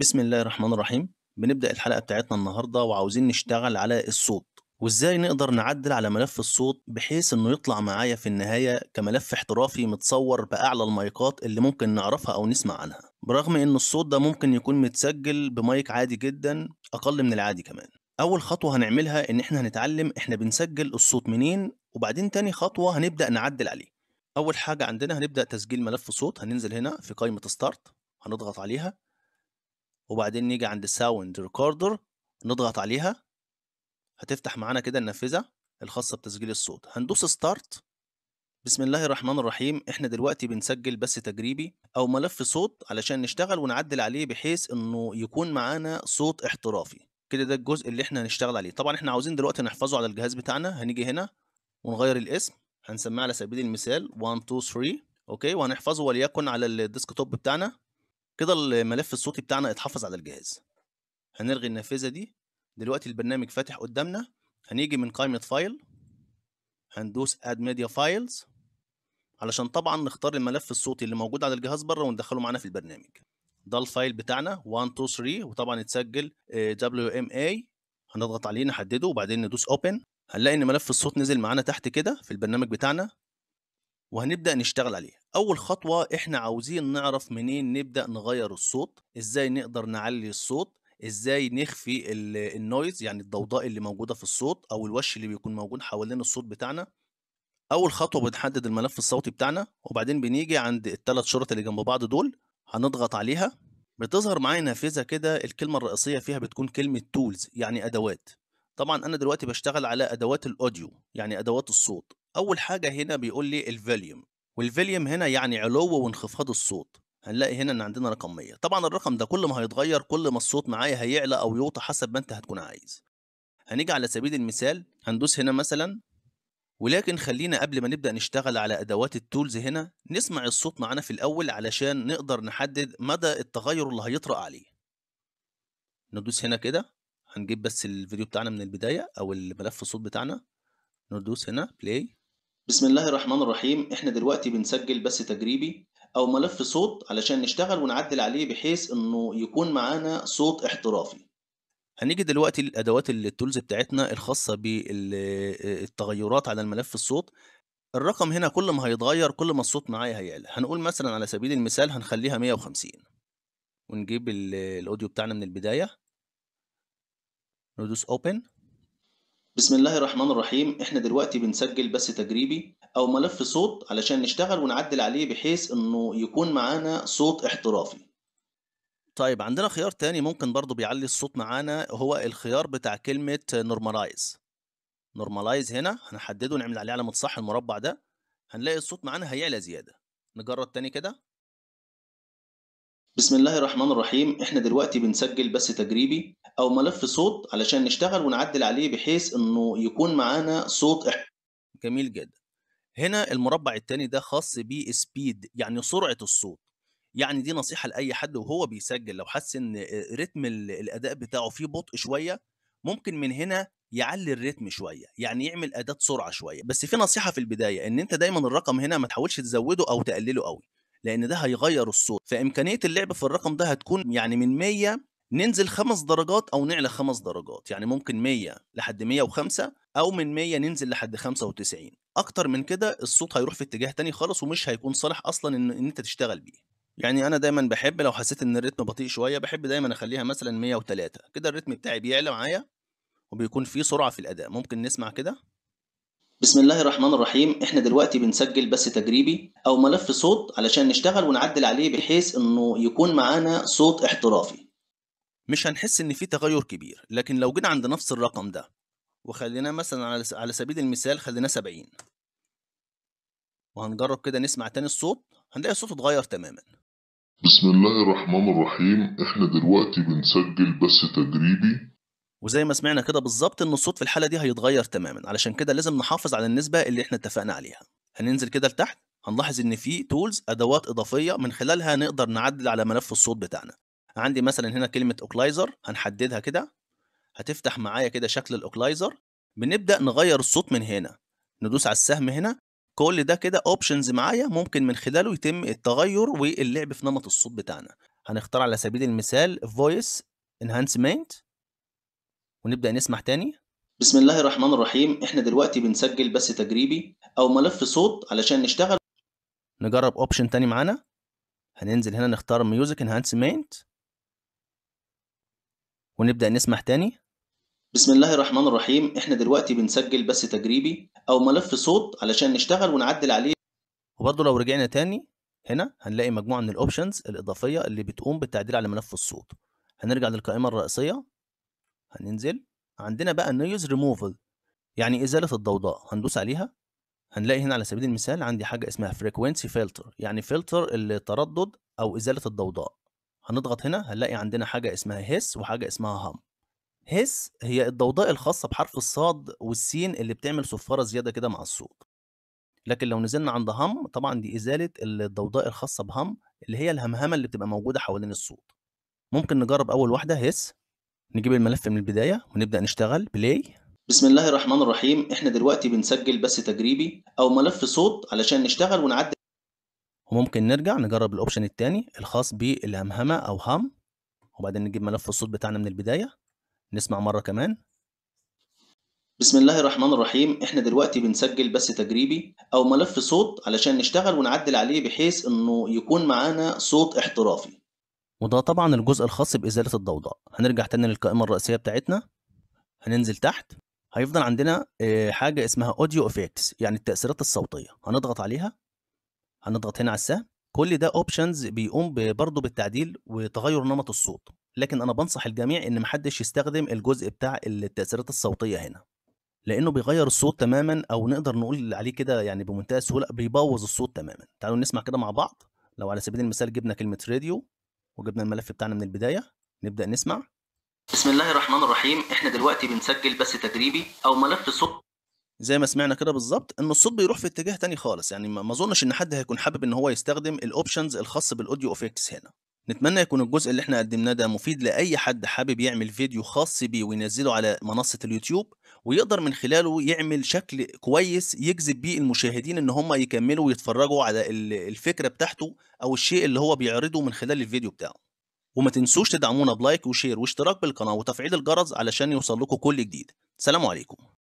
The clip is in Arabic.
بسم الله الرحمن الرحيم بنبدأ الحلقة بتاعتنا النهاردة وعاوزين نشتغل على الصوت وازاي نقدر نعدل على ملف الصوت بحيث انه يطلع معايا في النهاية كملف احترافي متصور بأعلى المايكات اللي ممكن نعرفها او نسمع عنها برغم ان الصوت ده ممكن يكون متسجل بمايك عادي جدا اقل من العادي كمان اول خطوة هنعملها ان احنا هنتعلم احنا بنسجل الصوت منين وبعدين تاني خطوة هنبدأ نعدل عليه اول حاجة عندنا هنبدأ تسجيل ملف صوت هننزل هنا في قائمة ستارت هنضغط عليها وبعدين نيجي عند ساوند ريكوردر نضغط عليها هتفتح معانا كده النافذة الخاصة بتسجيل الصوت هندوس ستارت بسم الله الرحمن الرحيم احنا دلوقتي بنسجل بس تجريبي او ملف صوت علشان نشتغل ونعدل عليه بحيث انه يكون معانا صوت احترافي كده ده الجزء اللي احنا هنشتغل عليه طبعا احنا عاوزين دلوقتي نحفظه على الجهاز بتاعنا هنيجي هنا ونغير الاسم هنسميه على سبيل المثال 1 2 3 اوكي وهنحفظه وليكن على الديسك توب بتاعنا كده الملف الصوتي بتاعنا اتحفظ على الجهاز هنلغي النافذة دي دلوقتي البرنامج فاتح قدامنا هنيجي من قائمة فايل هندوس اد ميديا فايلز علشان طبعا نختار الملف الصوتي اللي موجود على الجهاز بره وندخله معانا في البرنامج ده الفايل بتاعنا 1 2 3 وطبعا اتسجل آه، WMA هنضغط عليه نحدده وبعدين ندوس اوبن هنلاقي ان ملف الصوت نزل معانا تحت كده في البرنامج بتاعنا وهنبدأ نشتغل عليها أول خطوة إحنا عاوزين نعرف منين نبدأ نغير الصوت إزاي نقدر نعلي الصوت ازاي نخفي النويز يعني الضوضاء اللي موجوده في الصوت او الوش اللي بيكون موجود حوالين الصوت بتاعنا اول خطوه بنحدد الملف الصوتي بتاعنا وبعدين بنيجي عند الثلاث شرط اللي جنب بعض دول هنضغط عليها بتظهر معايا نافذه كده الكلمه الرئيسيه فيها بتكون كلمه تولز يعني ادوات طبعا انا دلوقتي بشتغل على ادوات الاوديو يعني ادوات الصوت أول حاجة هنا بيقول لي الفوليوم والفوليوم هنا يعني علو وانخفاض الصوت هنلاقي هنا ان عندنا رقميه طبعا الرقم ده كل ما هيتغير كل ما الصوت معايا هيعلى او يوطى حسب ما انت هتكون عايز هنيجي على سبيل المثال هندوس هنا مثلا ولكن خلينا قبل ما نبدأ نشتغل على أدوات التولز هنا نسمع الصوت معانا في الأول علشان نقدر نحدد مدى التغير اللي هيطرأ عليه ندوس هنا كده هنجيب بس الفيديو بتاعنا من البداية أو الملف الصوت بتاعنا ندوس هنا بلاي بسم الله الرحمن الرحيم احنا دلوقتي بنسجل بس تجريبي او ملف صوت علشان نشتغل ونعدل عليه بحيث انه يكون معانا صوت احترافي هنيجي دلوقتي للادوات التولز بتاعتنا الخاصه بالتغيرات على الملف الصوت الرقم هنا كل ما هيتغير كل ما الصوت معايا هيعلى هنقول مثلا على سبيل المثال هنخليها 150 ونجيب الاوديو بتاعنا من البدايه ندوس اوبن بسم الله الرحمن الرحيم احنا دلوقتي بنسجل بث تجريبي او ملف صوت علشان نشتغل ونعدل عليه بحيث انه يكون معانا صوت احترافي طيب عندنا خيار تاني ممكن برضو بيعلي الصوت معانا هو الخيار بتاع كلمة نورمالايز نورمالايز هنا هنحدده نعمل عليه علامة صح المربع ده هنلاقي الصوت معانا هيعلى زيادة نجرد تاني كده بسم الله الرحمن الرحيم احنا دلوقتي بنسجل بس تجريبي او ملف صوت علشان نشتغل ونعدل عليه بحيث انه يكون معانا صوت إحنا. جميل جدا هنا المربع الثاني ده خاص بسبيد يعني سرعه الصوت يعني دي نصيحه لاي حد وهو بيسجل لو حس ان رتم الاداء بتاعه فيه بطء شويه ممكن من هنا يعلي الريتم شويه يعني يعمل اداه سرعه شويه بس في نصيحه في البدايه ان انت دايما الرقم هنا ما تحاولش تزوده او تقلله قوي لان ده هيغير الصوت فامكانيه اللعب في الرقم ده هتكون يعني من 100 ننزل خمس درجات او نعلى خمس درجات يعني ممكن 100 لحد 105 او من 100 ننزل لحد 95 اكتر من كده الصوت هيروح في اتجاه تاني خالص ومش هيكون صالح اصلا ان, انت تشتغل بيه يعني انا دايما بحب لو حسيت ان الريتم بطيء شويه بحب دايما اخليها مثلا 103 كده الريتم بتاعي بيعلى معايا وبيكون في سرعه في الاداء ممكن نسمع كده بسم الله الرحمن الرحيم احنا دلوقتي بنسجل بس تجريبي او ملف صوت علشان نشتغل ونعدل عليه بحيث انه يكون معانا صوت احترافي مش هنحس ان في تغير كبير لكن لو جينا عند نفس الرقم ده وخليناه مثلا على على سبيل المثال خليناه 70 وهنجرب كده نسمع تاني الصوت هنلاقي الصوت اتغير تماما بسم الله الرحمن الرحيم احنا دلوقتي بنسجل بث تجريبي وزي ما سمعنا كده بالظبط ان الصوت في الحاله دي هيتغير تماما علشان كده لازم نحافظ على النسبه اللي احنا اتفقنا عليها هننزل كده لتحت هنلاحظ ان في تولز ادوات اضافيه من خلالها نقدر نعدل على ملف الصوت بتاعنا عندي مثلا هنا كلمه اوكلايزر هنحددها كده هتفتح معايا كده شكل الاوكلايزر بنبدا نغير الصوت من هنا ندوس على السهم هنا كل ده كده اوبشنز معايا ممكن من خلاله يتم التغير واللعب في نمط الصوت بتاعنا هنختار على سبيل المثال فويس انهانسمنت ونبدأ نسمع تاني بسم الله الرحمن الرحيم احنا دلوقتي بنسجل بس تجريبي او ملف صوت علشان نشتغل نجرب اوبشن تاني معانا هننزل هنا نختار ميوزك انهانسمنت ونبدأ نسمع تاني بسم الله الرحمن الرحيم احنا دلوقتي بنسجل بس تجريبي او ملف صوت علشان نشتغل ونعدل عليه وبرضه لو رجعنا تاني هنا هنلاقي مجموعة من الاوبشنز الاضافية اللي بتقوم بالتعديل على ملف الصوت هنرجع للقائمة الرئيسية هننزل عندنا بقى نويز ريموفل يعني إزالة الضوضاء هندوس عليها هنلاقي هنا على سبيل المثال عندي حاجة اسمها فريكوينسي فلتر يعني فلتر التردد أو إزالة الضوضاء هنضغط هنا هنلاقي عندنا حاجة اسمها هيس وحاجة اسمها هم هيس هي الضوضاء الخاصة بحرف الصاد والسين اللي بتعمل صفارة زيادة كده مع الصوت لكن لو نزلنا عند هم طبعا دي إزالة الضوضاء الخاصة بهم اللي هي الهمهمة اللي بتبقى موجودة حوالين الصوت ممكن نجرب أول واحدة هيس نجيب الملف من البداية ونبدأ نشتغل بلاي بسم الله الرحمن الرحيم احنا دلوقتي بنسجل بس تجريبي او ملف صوت علشان نشتغل ونعدل وممكن نرجع نجرب الاوبشن الثاني الخاص بالهمهمة او هام وبعدين نجيب ملف الصوت بتاعنا من البداية نسمع مرة كمان بسم الله الرحمن الرحيم احنا دلوقتي بنسجل بس تجريبي او ملف صوت علشان نشتغل ونعدل عليه بحيث انه يكون معانا صوت احترافي وده طبعا الجزء الخاص بإزالة الضوضاء هنرجع تاني للقائمة الرئيسية بتاعتنا هننزل تحت هيفضل عندنا آه، حاجة اسمها اوديو افكتس يعني التأثيرات الصوتية هنضغط عليها هنضغط هنا على السهم كل ده اوبشنز بيقوم برضه بالتعديل وتغير نمط الصوت لكن انا بنصح الجميع ان محدش يستخدم الجزء بتاع التأثيرات الصوتية هنا لانه بيغير الصوت تماما او نقدر نقول عليه كده يعني بمنتهى السهولة بيبوظ الصوت تماما تعالوا نسمع كده مع بعض لو على سبيل المثال جبنا كلمة راديو وجبنا الملف بتاعنا من البداية نبدأ نسمع بسم الله الرحمن الرحيم احنا دلوقتي بنسجل بس تجريبي او ملف صوت زي ما سمعنا كده بالظبط ان الصوت بيروح في اتجاه تاني خالص يعني ما اظنش ان حد هيكون حابب ان هو يستخدم الاوبشنز الخاص بالاوديو افكتس هنا نتمنى يكون الجزء اللي احنا قدمناه ده مفيد لاي حد حابب يعمل فيديو خاص بيه وينزله على منصه اليوتيوب ويقدر من خلاله يعمل شكل كويس يجذب بيه المشاهدين ان هم يكملوا ويتفرجوا على الفكره بتاعته او الشيء اللي هو بيعرضه من خلال الفيديو بتاعه وما تنسوش تدعمونا بلايك وشير واشتراك بالقناه وتفعيل الجرس علشان يوصل لكم كل جديد سلام عليكم